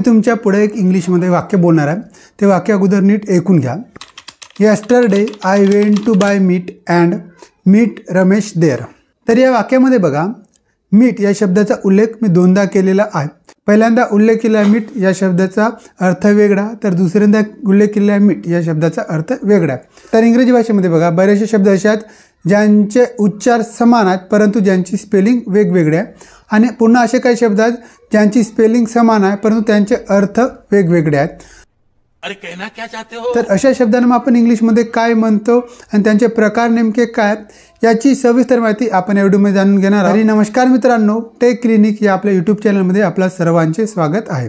मी तुमच्या पुढे एक इंग्लिशमध्ये वाक्य बोलणार आहे ते वाक्य अगोदर नीट ऐकून घ्या yesterday I went to buy meat and meet Ramesh there तर या वाक्यामध्ये बघा मीट या शब्दाचा उल्लेख मी दोनदा केलेला आहे पहिल्यांदा उल्लेख केला मीठ या शब्दाचा अर्थ वेगळा तर दुसऱ्यांदा उल्लेख केलेला मीठ या शब्दाचा अर्थ वेगळा तर इंग्रजी भाषेमध्ये बघा बरेचसे शब्द असे आहेत ज्यांचे उच्चार समान आहेत परंतु ज्यांची स्पेलिंग वेगवेगळी आहे आणि पुन्हा असे काही शब्द आहेत ज्यांची स्पेलिंग समान आहे परंतु त्यांचे अर्थ वेगवेगळे आहेत अरे कहना क्या चाहते हो तर अशा शब्दांना आपण इंग्लिशमध्ये काय म्हणतो आणि त्यांचे प्रकार नेमके काय याची सविस्तर माहिती आपण या व्हिडिओमध्ये जाणून घेणार आणि नमस्कार मित्रांनो टेक क्लिनिक या आपल्या युट्यूब चॅनलमध्ये आपल्या सर्वांचे स्वागत आहे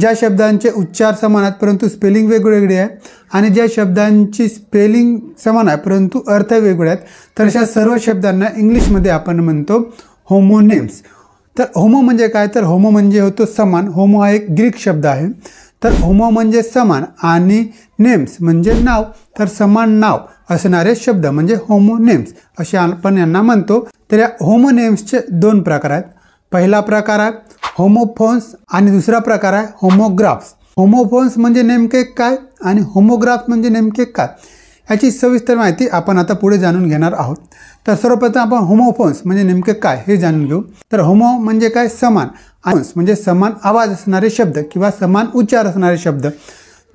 ज्या शब्दांचे उच्चार समान आहेत परंतु स्पेलिंग वेगवेगळे आहे आणि ज्या शब्दांची स्पेलिंग समान आहे परंतु अर्थ वेगळे आहेत तर अशा सर्व शब्दांना इंग्लिशमध्ये आपण म्हणतो होमोनेम्स तर होमो म्हणजे काय तर होमो म्हणजे होतो समान होमो हा एक ग्रीक शब्द आहे तर होमो म्हणजे समान आणि नेम्स म्हणजे नाव तर समान नाव असणारे शब्द म्हणजे होमोनेम्स असे आपण यांना म्हणतो तर या होमोनेम्सचे दोन प्रकार आहेत पहिला प्रकार आहे होमोफोन्स आणि दुसरा प्रकार आहे होमोग्राफ्स होमोफोन्स म्हणजे नेमके काय आणि होमोग्राफ म्हणजे नेमके काय याची सविस्तर माहिती आपण आता पुढे जाणून घेणार आहोत तर सर्वप्रथम आपण होमोफोन्स म्हणजे नेमके काय हे जाणून घेऊ तर होमो म्हणजे काय समान आन्स म्हणजे समान आवाज असणारे शब्द किंवा समान उच्चार असणारे शब्द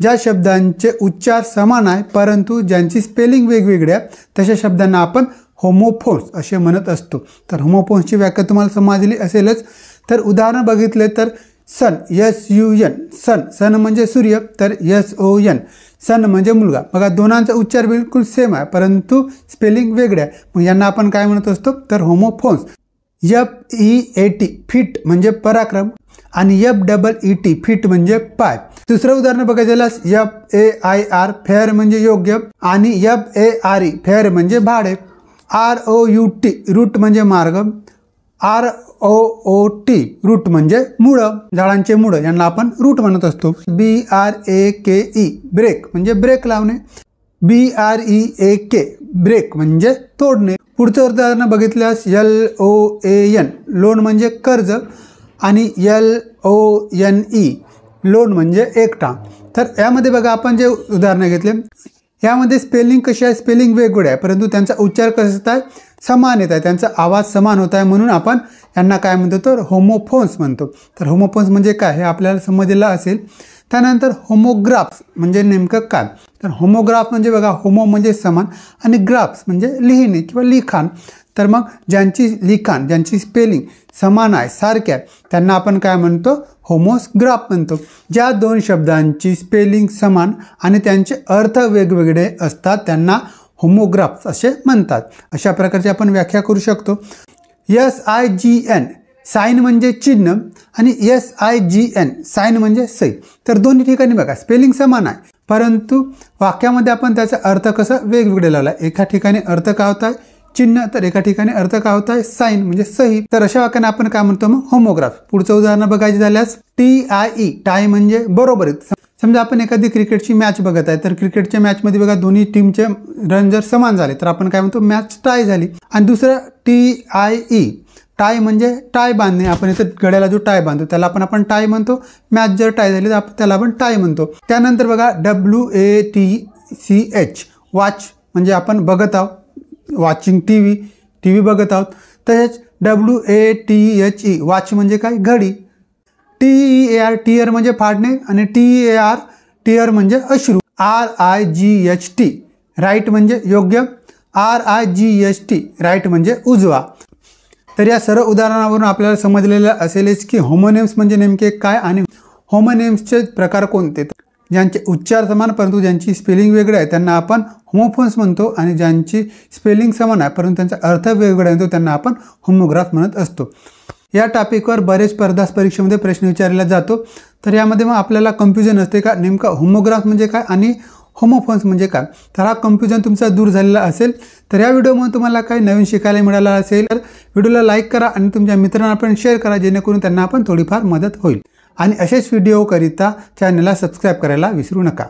ज्या शब्दांचे उच्चार समान आहे परंतु ज्यांची स्पेलिंग वेगवेगळ्या आहे तशा शब्दांना आपण होमोफोन्स असे म्हणत असतो तर होमोफोन्सची व्याख्या तुम्हाला समजली असेलच तर उदाहरणं बघितले तर son S U N sun sun म्हणजे सूर्य तर यस ओ एन सन म्हणजे मुलगा बघा दोनांचा उच्चार बिलकुल सेम आहे परंतु स्पेलिंग वेगळे आहे मग यांना आपण काय म्हणत असतो तर homophones F E A T fit म्हणजे पराक्रम आणि F double E T fit म्हणजे पाय दुसरं उदाहरण बघायचं झाल्यास F A I R fair म्हणजे योग्य आणि F A R E fare म्हणजे भाडे R O U T route म्हणजे मार्ग R O O T route म्हणजे मुळ झाडांचे मूळ यांना आपण रूट म्हणत असतो B R A K E brake म्हणजे ब्रेक लावणे बी R E A K break म्हणजे तोडणे पुढचं उदाहरण बघितल्यास L O A N loan म्हणजे कर्ज आणि L O N E lone म्हणजे एकटा तर यामध्ये बघा आपण जे उदाहरणं घेतले यामध्ये स्पेलिंग कशी आहे स्पेलिंग वेगवेगळ्या आहे परंतु त्यांचा उच्चार कसा होत आहे समान येत आहे त्यांचा आवाज समान होत आहे म्हणून आपण यांना काय म्हणतो तर होमोफोन्स म्हणतो तर होमोफोन्स म्हणजे काय हे आपल्याला समजलेलं असेल त्यानंतर होमोग्राफ्स म्हणजे नेमकं काय तर होमोग्राफ म्हणजे बघा होमो म्हणजे समान आणि ग्राफ्स म्हणजे लिहिणे किंवा लिखाण तर मग ज्यांची लिखाण ज्यांची स्पेलिंग समान आहे सारखे आहे त्यांना आपण काय म्हणतो होमोसग्राफ म्हणतो ज्या दोन शब्दांची स्पेलिंग समान आणि त्यांचे अर्थ वेगवेगळे असतात त्यांना होमोग्राफ्स असे म्हणतात अशा प्रकारची आपण व्याख्या करू शकतो S I G N sign म्हणजे चिन्ह आणि S I G N sign म्हणजे सई तर दोन्ही ठिकाणी बघा स्पेलिंग समान आहे परंतु वाक्यामध्ये आपण त्याचा अर्थ कसं वेगवेगळे लावला एका ठिकाणी अर्थ काय होता चिन्ह तर एका ठिकाणी अर्थ काय होत आहे साईन म्हणजे सही तर अशा वाक्याने आपण काय म्हणतो मग होमोग्राफ पुढचं उदाहरण बघायचं झाल्यास टी आय ई टाय म्हणजे बरोबर समजा आपण एखादी क्रिकेटची मॅच बघत आहे तर क्रिकेटच्या मॅचमध्ये बघा दोन्ही टीमचे रन जर समान झाले तर आपण काय म्हणतो मॅच टाय झाली आणि दुसरं टी आय ई टाय म्हणजे टाय बांधणे आपण इथं गड्याला जो टाय बांधतो त्याला आपण आपण टाय म्हणतो मॅच जर टाय झाली तर आपण त्याला आपण टाय म्हणतो त्यानंतर बघा W A T C H watch म्हणजे आपण बघत आहोत watching T V T V बघत आहोत तसेच W A T H E watch म्हणजे काय घडी T E A R tear म्हणजे फाडणे आणि T E A R tear म्हणजे अश्रू R I G H T right म्हणजे योग्य R I G H T right म्हणजे उजवा तर या सर्व उदाहरणावरून आपल्याला समजलेलं असेलच की होमोनेम्स म्हणजे नेमके काय आणि होमोनेम्सचे प्रकार कोणते ज्यांचे उच्चार समान परंतु ज्यांची स्पेलिंग वेगळी आहे त्यांना आपण होमोफोन्स म्हणतो आणि ज्यांची स्पेलिंग समान आहे परंतु त्यांचा अर्थ वेगळा तो त्यांना आपण होमोग्राफ म्हणत असतो या टॉपिकवर बरेच स्पर्धा परीक्षेमध्ये प्रश्न विचारला जातो तर यामध्ये मग आपल्याला कन्फ्युजन असते का नेमका होमोग्राफ म्हणजे काय आणि होमोफोन्स म्हणजे काय तर हा कन्फ्युजन तुमचा दूर झालेला असेल तर या व्हिडिओमध्ये तुम्हाला काही नवीन शिकायला मिळालं असेल तर व्हिडिओला लाईक करा आणि तुमच्या मित्रांना पण शेअर करा जेणेकरून त्यांना आपण थोडीफार मदत होईल आणि असेच व्हिडिओकरिता चॅनलला सबस्क्राईब करायला विसरू नका